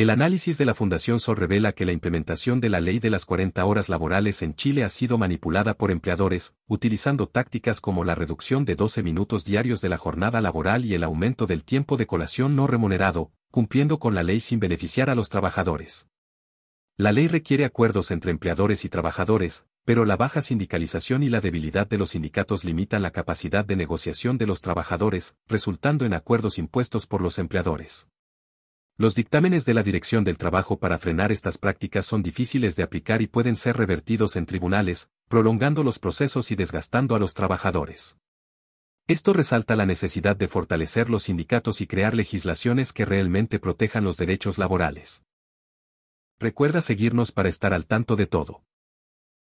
El análisis de la Fundación Sol revela que la implementación de la ley de las 40 horas laborales en Chile ha sido manipulada por empleadores, utilizando tácticas como la reducción de 12 minutos diarios de la jornada laboral y el aumento del tiempo de colación no remunerado, cumpliendo con la ley sin beneficiar a los trabajadores. La ley requiere acuerdos entre empleadores y trabajadores, pero la baja sindicalización y la debilidad de los sindicatos limitan la capacidad de negociación de los trabajadores, resultando en acuerdos impuestos por los empleadores. Los dictámenes de la Dirección del Trabajo para frenar estas prácticas son difíciles de aplicar y pueden ser revertidos en tribunales, prolongando los procesos y desgastando a los trabajadores. Esto resalta la necesidad de fortalecer los sindicatos y crear legislaciones que realmente protejan los derechos laborales. Recuerda seguirnos para estar al tanto de todo.